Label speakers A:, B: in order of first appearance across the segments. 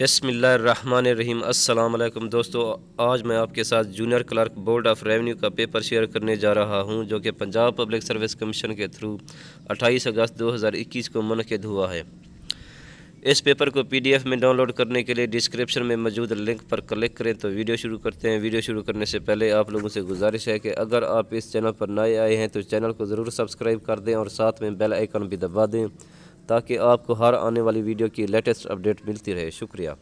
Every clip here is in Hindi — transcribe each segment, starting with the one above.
A: बसमीम अल्लाम दोस्तों आज मैं आपके साथ junior clerk board of revenue का पेपर शेयर करने जा रहा हूं जो कि पंजाब पब्लिक सर्विस कमीशन के थ्रू 28 अगस्त 2021 को मनद हुआ है इस पेपर को पीडीएफ में डाउनलोड करने के लिए डिस्क्रिप्शन में मौजूद लिंक पर क्लिक करें तो वीडियो शुरू करते हैं वीडियो शुरू करने से पहले आप लोगों से गुजारिश है कि अगर आप इस चैनल पर नए आए हैं तो चैनल को ज़रूर सब्सक्राइब कर दें और साथ में बेल आइकन भी दबा दें ताकि आपको हर आने वाली वीडियो की लेटेस्ट अपडेट मिलती रहे शुक्रिया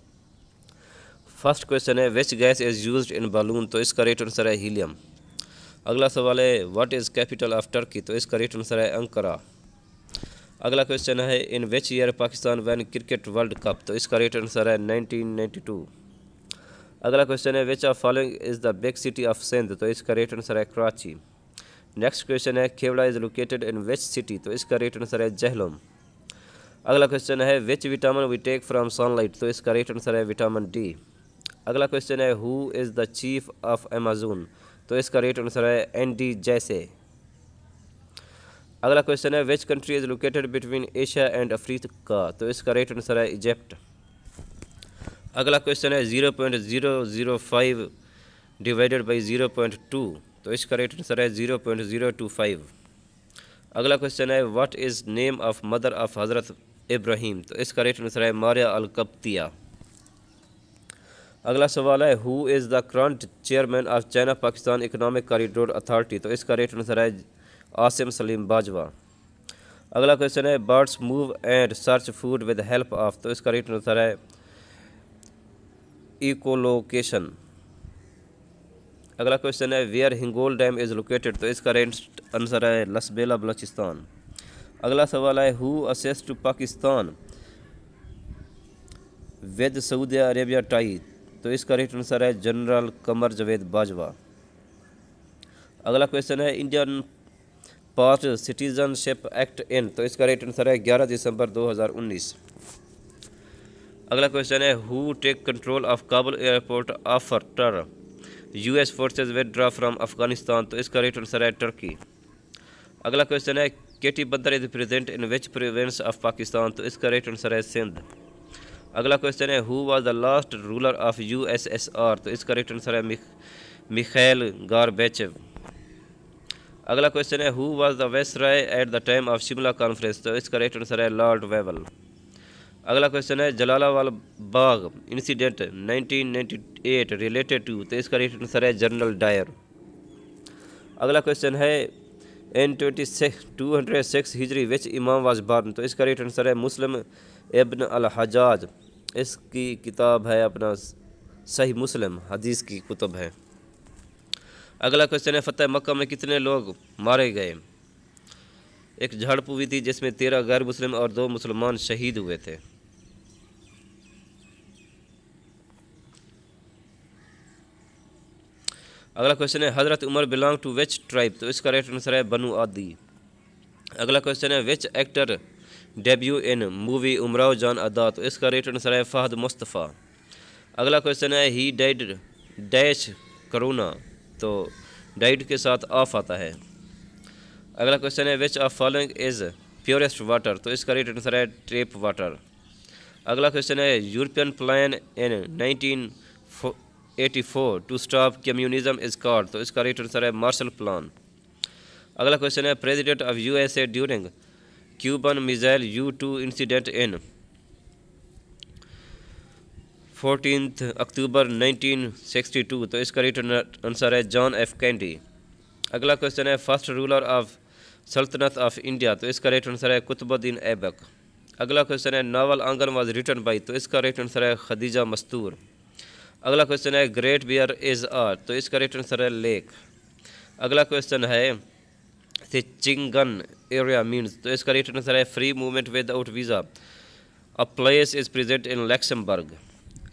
A: फर्स्ट क्वेश्चन है which gas is use in balloon तो इसका रेट आंसर है हीलियम अगला सवाल है what is capital of Turkey तो इसका रेट आंसर है अंकरा अगला क्वेश्चन है in which year Pakistan won cricket world cup तो इसका रेट आंसर है 1992 अगला क्वेश्चन है which of following is the big city of Sindh तो इसका रेट आंसर है कराची नेक्स्ट क्वेश्चन है Khewra is located in which city तो इसका रेट आंसर है जहलम अगला क्वेश्चन है which vitamin we take from sunlight तो इसका राइट आंसर है विटामिन डी अगला क्वेश्चन है who is the chief of Amazon तो इसका राइट आंसर है एन डी जैसे अगला क्वेश्चन है which country is located between Asia and Africa तो इसका राइट आंसर है इजिप्ट अगला क्वेश्चन है zero point zero zero five divided by zero point two तो इसका राइट आंसर है zero point zero two five अगला क्वेश्चन है what is name of mother of Hazrat Ibrahim तो इसका रेट आंसर है मारिया अलकप्तिया अगला सवाल है who is the current chairman of China Pakistan economic corridor authority तो इसका रेट आंसर है आसिम सलीम बाजवा अगला क्वेश्चन है birds move and search food with help of तो इसका रेट आंसर है इकोलोकेशन अगला क्वेश्चन है where Hingol dam is located तो इसका रेट आंसर है लसबेला बलूचिस्तान अगला सवाल है who assist to Pakistan with Saudi Arabia tie तो इसका राइट आंसर है जनरल कमर जवेद बाजवा अगला क्वेश्चन है Indian passed citizenship act in तो इसका राइट आंसर है 11 दिसंबर 2019 अगला क्वेश्चन है who take control of Kabul airport after US forces with from Afghanistan तो इसका राइट आंसर है टर्की अगला क्वेश्चन है Keti Bandar is present in which province of Pakistan तो इसका राइट आंसर है सिंध अगला क्वेश्चन है who was the last ruler of USSR तो इसका राइट आंसर है मिखेल गारबेचेव अगला क्वेश्चन है who was the viceroy at the time of Shimla conference तो इसका राइट आंसर है लॉर्ड वेवल अगला क्वेश्चन है Jallianwala Bagh incident 1998 related to तो इसका राइट आंसर है जनरल डायर अगला क्वेश्चन है in twenty six two hundred six हिजरी विच इमाम वाज बार्न तो इसका रेट आंसर है मुस्लिम इबन अल हजाज इसकी किताब है अपना सही मुस्लिम हदीस की कुतब है अगला क्वेश्चन है फ़तेह मक्का में कितने लोग मारे गए एक झड़प हुई थी जिसमें तेरह गैर मुस्लिम और दो मुसलमान शहीद हुए थे अगला क्वेश्चन है Hazrat Umar belong to which tribe तो इसका राइट आंसर है बनु आदि अगला क्वेश्चन है which actor debut in movie Umrao Jaan Ada तो इसका राइट आंसर है फ़हद मुस्तफ़ा अगला क्वेश्चन है ही डेड डैश करोना तो डाइड के साथ ऑफ आता है अगला क्वेश्चन है which of following is purest water तो इसका राइट आंसर है ट्रेप वाटर अगला क्वेश्चन है European plan in nineteen 1984 to stop communism is called तो इसका राइट आंसर है मार्शल प्लान अगला क्वेश्चन है president of USA during Cuban missile U two incident in fourteen October 1962 तो इसका राइट आंसर है जॉन एफ कैंडी अगला क्वेश्चन है फर्स्ट रूलर ऑफ सल्तनत ऑफ इंडिया तो इसका राइट आंसर है कुतुबुद्दीन ऐबक अगला क्वेश्चन है नावल आंगन वाज रिटर्न बाई तो इसका राइट आंसर है खदीजा मस्तूर अगला क्वेश्चन है ग्रेट बियर इज़ अ तो इसका करेक्ट आंसर है लेक अगला क्वेश्चन है चिंगन एरिया मीन्स तो इसका करेक्ट आंसर है free movement without visa a place is present in Luxembourg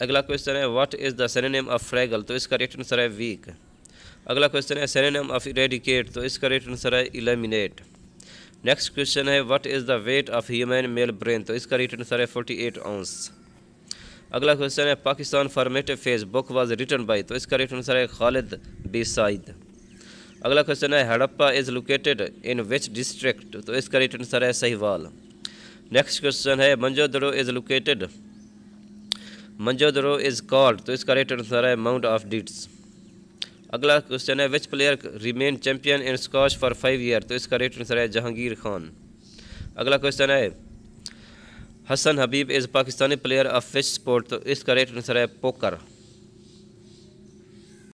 A: अगला क्वेश्चन है what is the synonym of fragile तो इसका करेक्ट आंसर है वीक अगला क्वेश्चन है सेनेम ऑफ इरेडिकेट तो इसका करेक्ट आंसर है इलेमिनेट नेक्स्ट क्वेश्चन है what is the weight of human male brain तो इसका करेक्ट आंसर है फोर्टी एट आउंस अगला क्वेश्चन है Pakistan formative phase book was written by तो इसका रिटर्न आंसर है खालिद बी साइद अगला क्वेश्चन है Harappa is located in which district तो इसका रिटर्न आंसर है सहीवाल नेक्स्ट क्वेश्चन है Mohenjodaro is located Mohenjodaro is called तो इसका रिटर्न आंसर है माउंट ऑफ डीट्स अगला क्वेश्चन है which player remain champion in squash for five year तो इसका रिटर्न आंसर है जहांगीर खान अगला क्वेश्चन है Hassan Habib is a Pakistani player of which sport? Is correct answer poker.